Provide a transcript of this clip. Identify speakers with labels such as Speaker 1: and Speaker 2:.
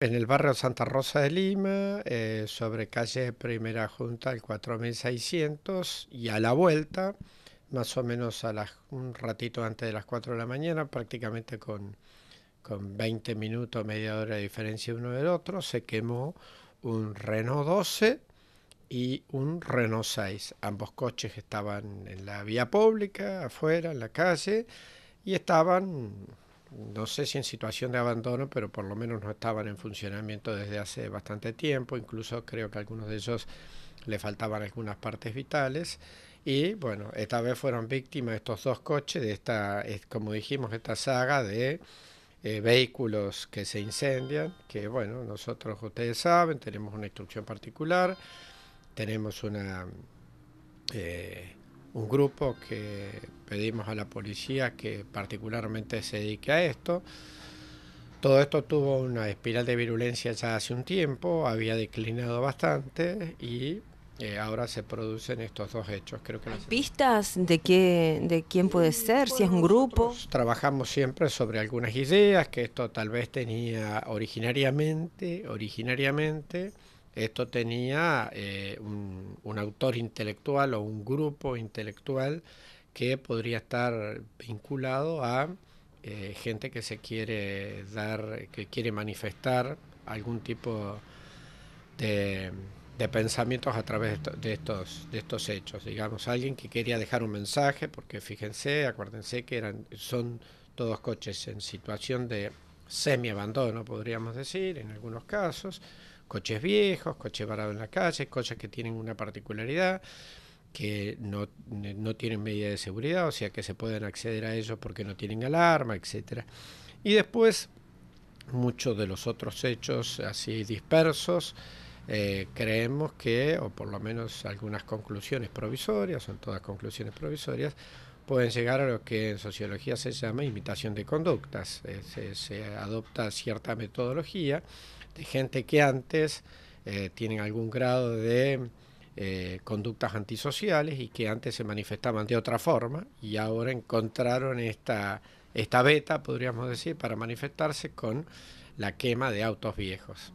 Speaker 1: En el barrio Santa Rosa de Lima, eh, sobre calle Primera Junta, el 4600, y a la vuelta, más o menos a las, un ratito antes de las 4 de la mañana, prácticamente con, con 20 minutos, media hora de diferencia uno del otro, se quemó un Renault 12 y un Renault 6. Ambos coches estaban en la vía pública, afuera, en la calle, y estaban no sé si en situación de abandono, pero por lo menos no estaban en funcionamiento desde hace bastante tiempo, incluso creo que algunos de ellos le faltaban algunas partes vitales. Y bueno, esta vez fueron víctimas estos dos coches de esta, como dijimos, esta saga de eh, vehículos que se incendian, que bueno, nosotros ustedes saben, tenemos una instrucción particular, tenemos una eh, un grupo que pedimos a la policía que particularmente se dedique a esto. Todo esto tuvo una espiral de virulencia ya hace un tiempo, había declinado bastante y eh, ahora se producen estos dos hechos. Creo que las pistas de, de quién puede ser? ¿Si es un grupo? Trabajamos siempre sobre algunas ideas que esto tal vez tenía originariamente, originariamente esto tenía eh, un, autor intelectual o un grupo intelectual que podría estar vinculado a eh, gente que se quiere dar, que quiere manifestar algún tipo de, pensamientos a través de estos, de estos hechos. Digamos, alguien que quería dejar un mensaje, porque fíjense, acuérdense que eran, son todos coches en situación de semiabandono, podríamos decir, en algunos casos, coches viejos, coches varados en la calle, coches que tienen una particularidad, que no, eh, no tienen medida de seguridad, o sea que se pueden acceder a ellos porque no tienen alarma, etc. Y después muchos de los otros hechos así dispersos. Eh, creemos que, o por lo menos algunas conclusiones provisorias, son todas conclusiones provisorias, pueden llegar a lo que en sociología se llama imitación de conductas. Eh, se adopta cierta metodología gente que antes eh, tienen algún grado de eh, conductas antisociales y que antes se manifestaban de otra forma y ahora encontraron esta, esta beta, podríamos decir, para manifestarse con la quema de autos viejos.